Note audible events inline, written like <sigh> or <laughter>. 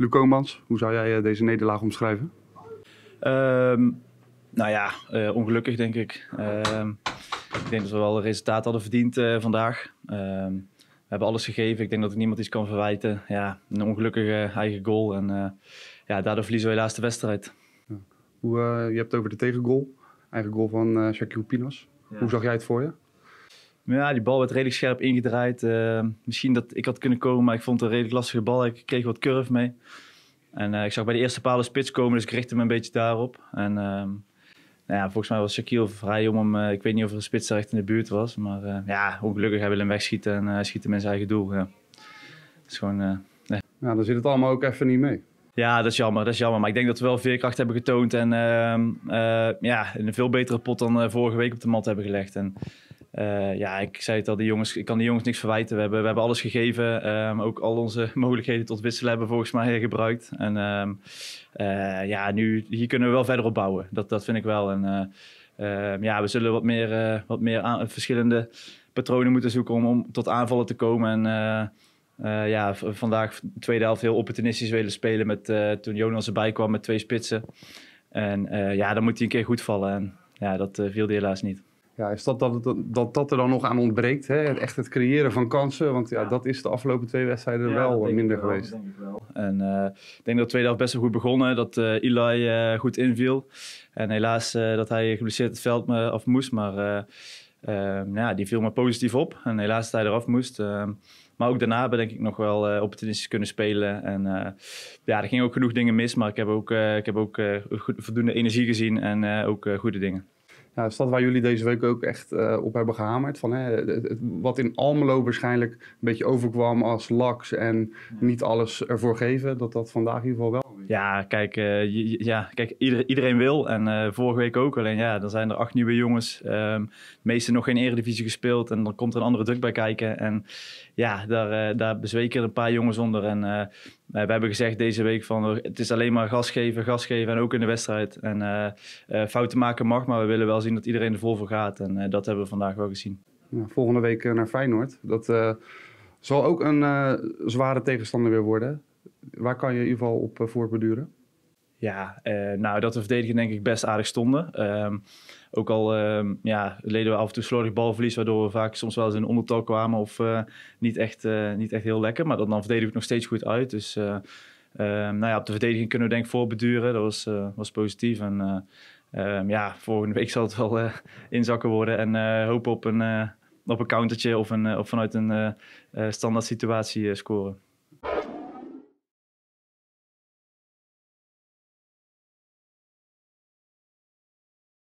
Luc Koomans, hoe zou jij eh, deze nederlaag omschrijven? Um, nou ja, eh, ongelukkig denk ik. Ehm, ik denk dat we wel het resultaat hadden verdiend eh, vandaag. Ehm, we hebben alles gegeven. Ik denk dat ik niemand iets kan verwijten. Ja, een ongelukkige eigen goal. En ja, daardoor verliezen we helaas de wedstrijd. Hoe, je hebt het over de tegengoal. Eigen goal van Shaquille Pinas. Hoe zag jij het voor je? ja, die bal werd redelijk scherp ingedraaid. Eh, misschien dat ik had kunnen komen, maar ik vond het een redelijk lastige bal. Ik kreeg wat curve mee. En eh, ik zag bij de eerste paal de spits komen, dus ik richtte me een beetje daarop. En ehm, nou ja, volgens mij was Shaquille vrij om hem. Eh, ik weet niet of er een spits daar echt in de buurt was. Maar ja, ongelukkig, hij wil hem wegschieten en hij schiet hem in zijn eigen doel. Ja. is gewoon... Ja, dan zit het allemaal ook even niet mee. Ja, dat is jammer. Dat is jammer. Maar ik denk dat we wel veerkracht hebben getoond. En uh, uh, ja, een veel betere pot dan vorige week op de mat hebben gelegd. En eh, ja, ik zei het al, die jongens, ik kan die jongens niks verwijten. We hebben, we hebben alles gegeven. Ehm, ook al onze <laughs> mogelijkheden tot wisselen hebben volgens mij eh, gebruikt. En ehm, eh, ja, nu, hier kunnen we wel verder op bouwen. Dat, dat vind ik wel. En ehm, ja, we zullen wat meer, wat meer aan, verschillende patronen moeten zoeken om, om tot aanvallen te komen. En ja, vandaag de tweede helft heel opportunistisch willen spelen. Met, toen Jonas erbij kwam met twee spitsen. En ja, dan moet hij een keer goed vallen. En ja, dat viel hij helaas niet ja, is dat, dat, dat dat er dan nog aan ontbreekt. Hè? Echt het creëren van kansen. Want ja, dat is de afgelopen twee wedstrijden wel minder geweest. ik En eh, ik denk dat de tweede helft best wel goed begonnen. Dat uh, Eli eh, goed inviel. En helaas dat hij geblesseerd het veld af moest. Maar ehm, ja, die viel me positief op. En helaas dat hij eraf moest. Ehm, maar ook daarna ben ik nog wel opportunistisch kunnen spelen. En ja, er gingen ook genoeg dingen mis. Maar ik heb ook, ik heb ook voldoende energie gezien en ook goede dingen. Nou, is dat waar jullie deze week ook echt eh, op hebben gehamerd. Van, hè, wat in Almelo waarschijnlijk een beetje overkwam als laks en niet alles ervoor geven, dat dat vandaag in ieder geval wel ja, kijk, eh, ja, kijk iedereen, wil. En eh, vorige week ook. Alleen ja, dan zijn er acht nieuwe jongens. Um, de meeste nog geen eredivisie gespeeld. En dan komt er een andere druk bij kijken. En ja, daar, eh, daar bezweken een paar jongens onder. En we hebben gezegd deze week van het is alleen maar gas geven, gas geven. En ook in de wedstrijd. En fouten maken mag, maar we willen wel zien dat iedereen ervoor vol gaat. En dat hebben we vandaag wel gezien. Ja, volgende week naar Feyenoord. Dat zal ook een zware tegenstander weer worden waar kan je in ieder geval op eh, voorbeduren? Ja, eh, nou dat de verdediging denk ik best aardig stonden. Ehm, ook al ehm, ja, leden we af en toe slordig balverlies, waardoor we vaak soms wel eens in ondertal kwamen of eh, niet, echt, niet echt heel lekker. Maar dat dan verdedigen we het nog steeds goed uit. Dus ehm, nou ja, op de verdediging kunnen we denk ik voorbeduren. Dat was, was positief. En ja, volgende week <laughs> zal het wel inzakken worden. En hopen op een, op een countertje of, een, of vanuit een standaard situatie scoren.